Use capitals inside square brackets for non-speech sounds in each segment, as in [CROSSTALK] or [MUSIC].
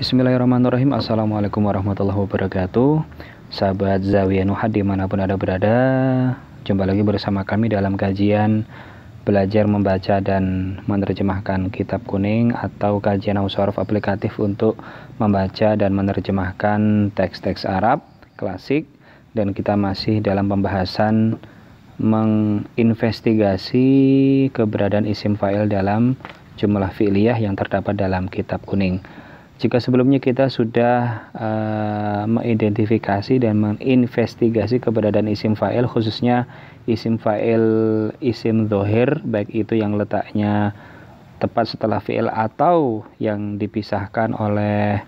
Bismillahirrahmanirrahim Assalamualaikum warahmatullahi wabarakatuh Sahabat Zawiyah Nuhad dimanapun ada berada Jumpa lagi bersama kami dalam kajian Belajar membaca dan menerjemahkan kitab kuning Atau kajian ausorf aplikatif untuk membaca dan menerjemahkan teks-teks Arab klasik Dan kita masih dalam pembahasan menginvestigasi keberadaan isim fa'il dalam jumlah fi'liyah yang terdapat dalam kitab kuning jika sebelumnya kita sudah uh, mengidentifikasi dan menginvestigasi keberadaan isim fa'il khususnya isim fa'il isim dohir baik itu yang letaknya tepat setelah fi'il atau yang dipisahkan oleh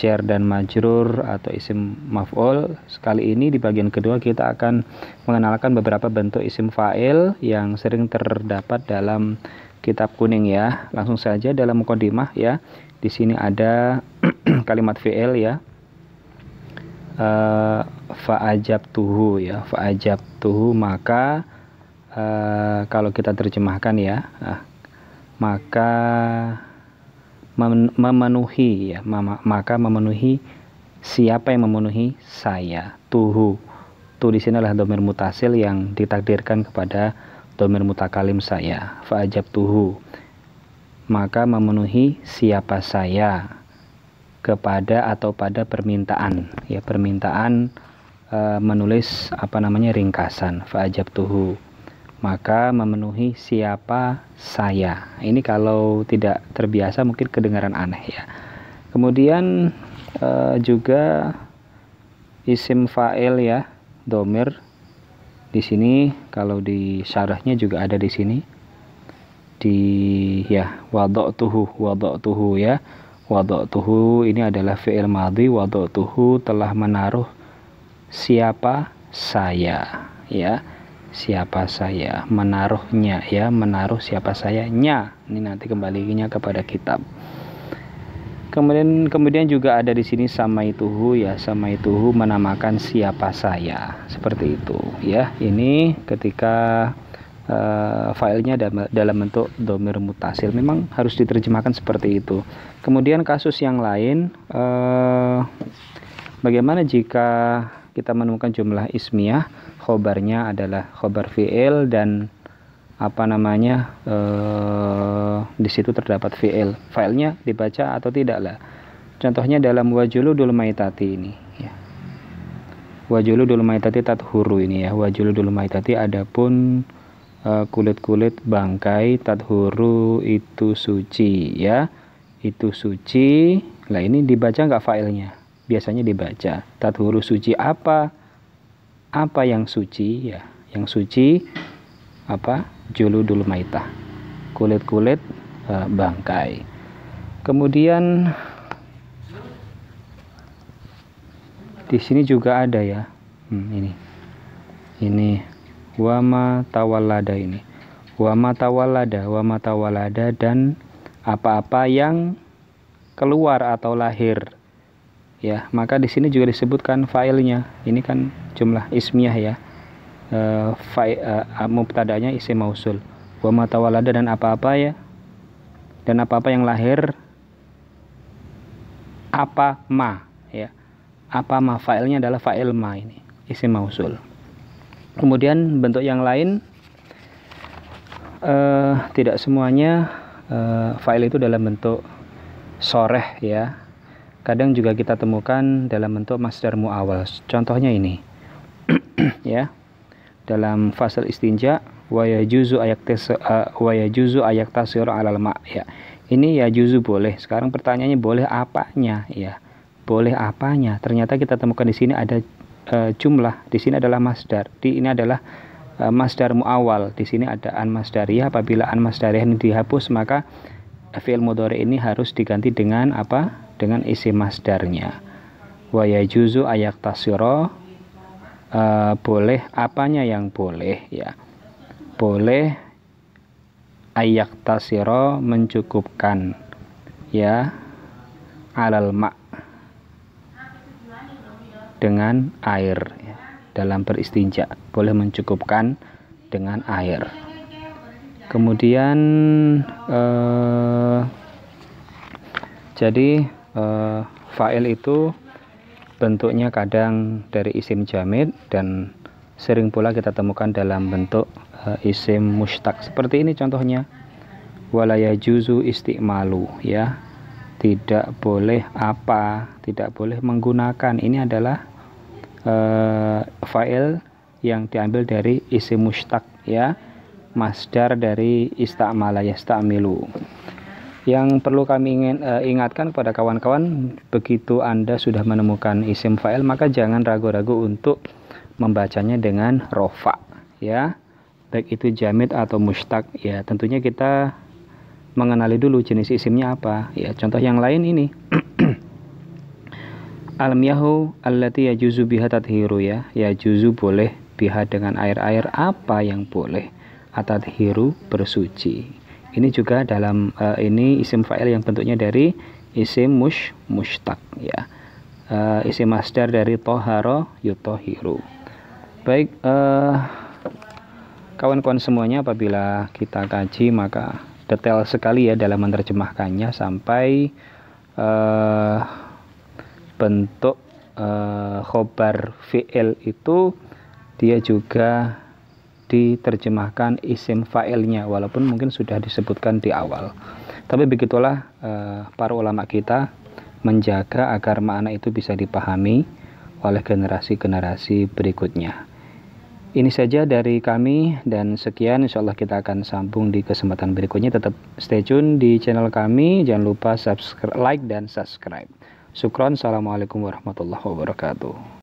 cer dan majrur atau isim maf'ul sekali ini di bagian kedua kita akan mengenalkan beberapa bentuk isim fa'il yang sering terdapat dalam kitab kuning ya langsung saja dalam mukodimah ya di sini ada [CLEARS THROAT] kalimat VL ya uh, eh, faajab tuhu ya faajab tuhu maka uh, kalau kita terjemahkan ya uh, maka memenuhi ya maka memenuhi siapa yang memenuhi saya tuhu tuh di sini adalah domir mutasil yang ditakdirkan kepada domir mutakalim saya faajab tuhu maka memenuhi siapa saya kepada atau pada permintaan ya permintaan e, menulis apa namanya ringkasan faajab tuhu maka memenuhi siapa saya ini kalau tidak terbiasa mungkin kedengaran aneh ya kemudian e, juga isim fa'il ya domir di sini kalau di syarahnya juga ada di sini di ya wadok tuhu wadok tuhu ya wadok tuhu ini adalah fi'il madhi tuhu telah menaruh siapa saya ya siapa saya menaruhnya ya menaruh siapa saya nya ini nanti kembalinya kepada kitab kemudian kemudian juga ada di sini sama itu ya sama itu menamakan siapa saya seperti itu ya ini ketika uh, filenya dalam, bentuk domir mutasil. Memang harus diterjemahkan seperti itu. Kemudian kasus yang lain, uh, bagaimana jika kita menemukan jumlah ismiyah, khobarnya adalah khobar fi'il dan apa namanya uh, di situ terdapat fi'il. Filenya dibaca atau tidak lah. Contohnya dalam wajuludul maitati ini. Ya. Wajuludul maitati tathuru ini ya. Wajuludul maitati adapun Eh, kulit-kulit bangkai tadhuru itu suci ya itu suci lah ini dibaca nggak filenya biasanya dibaca tadhuru suci apa apa yang suci ya yang suci apa julu dulu ma'ita kulit-kulit uh, bangkai kemudian di sini juga ada ya hmm, ini ini wama tawalada ini wama tawalada wama tawalada dan apa-apa yang keluar atau lahir ya maka di sini juga disebutkan failnya ini kan jumlah ismiyah ya e, eh, fail e, eh, ah, mubtadanya isim mausul wama tawalada dan apa-apa ya dan apa-apa yang lahir apa ma ya apa ma failnya adalah fail ma ini isim mausul kemudian bentuk yang lain uh, tidak semuanya uh, file itu dalam bentuk soreh ya kadang juga kita temukan dalam bentuk masdar muawal contohnya ini [CLEARS THROAT] ya dalam fasal istinja wa ayak tes uh, wa ayak ayaktasir ala ma ya ini ya juzu boleh sekarang pertanyaannya boleh apanya ya boleh apanya ternyata kita temukan di sini ada Eh, jumlah di sini adalah masdar di ini adalah uh, masdar muawal di sini ada an masdariyah apabila an masdariyah ini dihapus maka fi'il mudhari ini harus diganti dengan apa dengan isi masdarnya wa yajuzu ayak tasiro uh, eh, boleh apanya yang boleh ya boleh ayak tasiro mencukupkan ya alal mak dengan air ya. dalam beristinja boleh mencukupkan dengan air kemudian eh, jadi eh, fa'il itu bentuknya kadang dari isim jamid dan sering pula kita temukan dalam bentuk eh, isim mustak seperti ini contohnya walaya juzu istimalu ya tidak boleh apa tidak boleh menggunakan ini adalah uh, fa'il yang diambil dari isi mustaq ya masdar dari istamala yastamilu yang perlu kami ingin, uh, ingatkan kepada kawan-kawan begitu Anda sudah menemukan isim fa'il maka jangan ragu-ragu untuk membacanya dengan rofa ya baik itu jamid atau mustaq ya tentunya kita mengenali dulu jenis isimnya apa ya contoh yang lain ini yahu almiyahu allati yajuzu biha tathiru ya ya yajuzu boleh biha dengan air-air apa yang boleh Atathiru bersuci ini juga dalam uh, ini isim fa'il yang bentuknya dari isim mush mushtaq ya uh, isim masdar dari toharo yutohiru baik uh, kawan-kawan semuanya apabila kita kaji maka detail sekali ya dalam menerjemahkannya sampai uh, bentuk uh, khobar fi'il itu dia juga diterjemahkan isim fa'ilnya walaupun mungkin sudah disebutkan di awal. Tapi begitulah uh, para ulama kita menjaga agar makna itu bisa dipahami oleh generasi-generasi berikutnya. Ini saja dari kami dan sekian insya Allah kita akan sambung di kesempatan berikutnya. Tetap stay tune di channel kami. Jangan lupa subscribe, like dan subscribe. Syukran, Assalamualaikum warahmatullahi wabarakatuh.